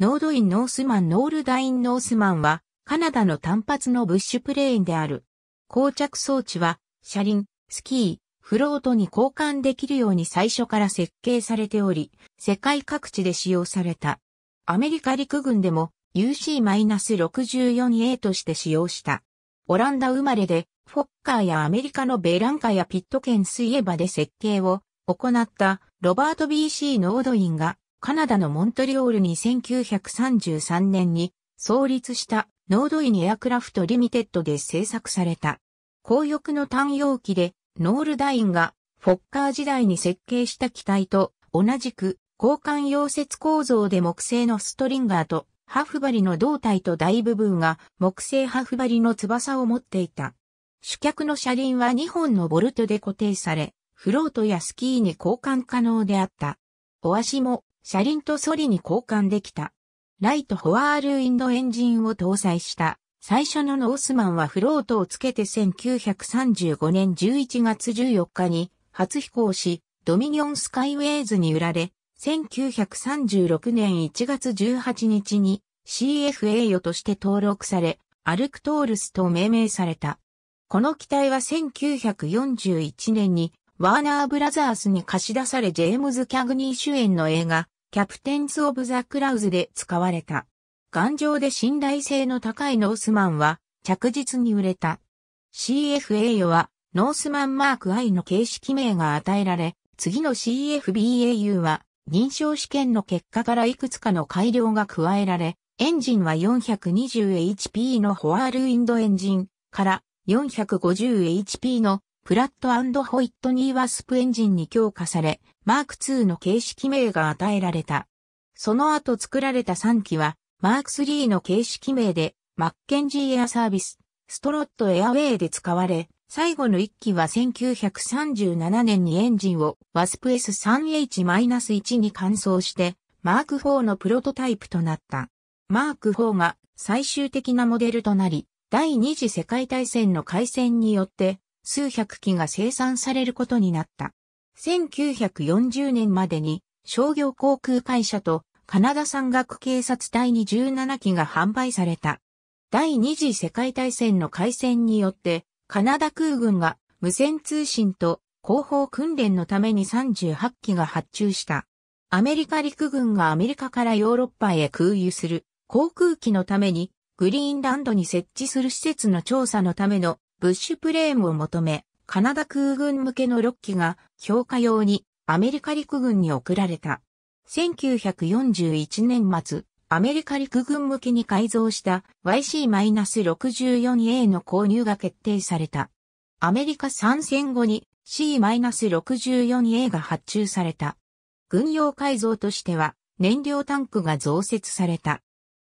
ノードインノースマンノールダインノースマンは、カナダの単発のブッシュプレーンである。膠着装置は、車輪、スキー、フロートに交換できるように最初から設計されており、世界各地で使用された。アメリカ陸軍でも UC-64A として使用した。オランダ生まれで、フォッカーやアメリカのベランカやピット県水エバで設計を行ったロバート B.C. ノードインがカナダのモントリオールに1933年に創立したノードインエアクラフトリミテッドで製作された。高翼の単容機でノールダインがフォッカー時代に設計した機体と同じく交換溶接構造で木製のストリンガーとハフバリの胴体と大部分が木製ハフバリの翼を持っていた。主脚の車輪は2本のボルトで固定され、フロートやスキーに交換可能であった。お足も車輪とソリに交換できた。ライトホワールインドエンジンを搭載した最初のノースマンはフロートをつけて1935年11月14日に初飛行し、ドミニオンスカイウェイズに売られ、1936年1月18日に CFA 与として登録され、アルクトールスと命名された。この機体は1941年にワーナーブラザースに貸し出されジェームズ・キャグニー主演の映画キャプテンズ・オブ・ザ・クラウズで使われた。頑丈で信頼性の高いノースマンは着実に売れた。CFAO はノースマンマーク I の形式名が与えられ、次の CFBAU は認証試験の結果からいくつかの改良が加えられ、エンジンは 420HP のホワアールインドエンジンから 450HP のプラットホイットニーワスプエンジンに強化され、マーク2の形式名が与えられた。その後作られた3機は、マーク3の形式名で、マッケンジーエアサービス、ストロットエアウェイで使われ、最後の1機は1937年にエンジンをワスプ S3H-1 に換装して、マーク4のプロトタイプとなった。マーク4が最終的なモデルとなり、第二次世界大戦の開戦によって数百機が生産されることになった。1940年までに商業航空会社とカナダ山岳警察隊に17機が販売された。第二次世界大戦の開戦によってカナダ空軍が無線通信と後方訓練のために38機が発注した。アメリカ陸軍がアメリカからヨーロッパへ空輸する航空機のためにグリーンランドに設置する施設の調査のためのブッシュプレームを求め、カナダ空軍向けの6機が評価用にアメリカ陸軍に送られた。1941年末、アメリカ陸軍向けに改造した YC-64A の購入が決定された。アメリカ参戦後に C-64A が発注された。軍用改造としては燃料タンクが増設された。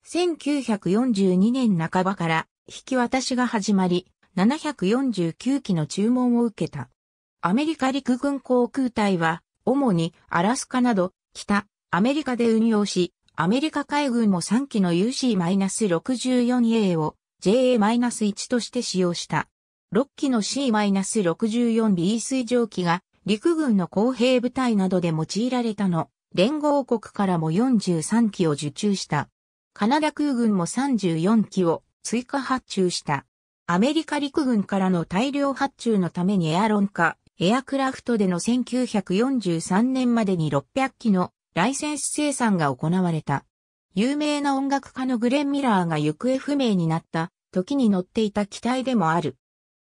1942年半ばから引き渡しが始まり、749機の注文を受けた。アメリカ陸軍航空隊は、主にアラスカなど、北、アメリカで運用し、アメリカ海軍も3機の UC-64A を JA-1 として使用した。6機の C-64B 水蒸気が陸軍の公平部隊などで用いられたの、連合国からも43機を受注した。カナダ空軍も34機を追加発注した。アメリカ陸軍からの大量発注のためにエアロン化、エアクラフトでの1943年までに600機のライセンス生産が行われた。有名な音楽家のグレン・ミラーが行方不明になった時に乗っていた機体でもある。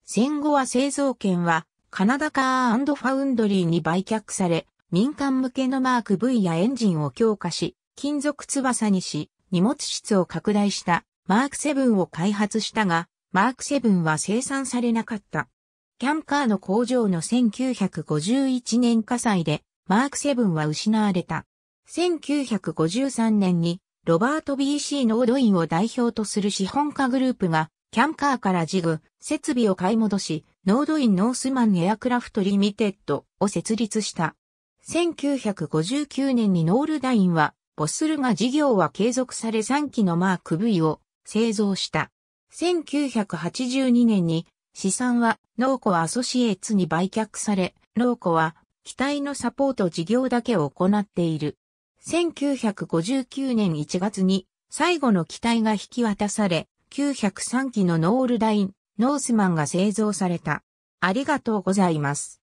戦後は製造権はカナダカーファウンドリーに売却され、民間向けのマーク V やエンジンを強化し、金属翼にし、荷物室を拡大したマーク7を開発したが、マーク7は生産されなかった。キャンカーの工場の1951年火災で、マーク7は失われた。1953年に、ロバート BC ノードインを代表とする資本家グループが、キャンカーからジグ、設備を買い戻し、ノードインノースマンエアクラフトリミテッドを設立した。1959年にノールダインは、ボスルが事業は継続され3機のマーク V を製造した。1982年に資産は農庫アソシエーツに売却され、農庫は機体のサポート事業だけを行っている。1959年1月に最後の機体が引き渡され、903機のノールライン、ノースマンが製造された。ありがとうございます。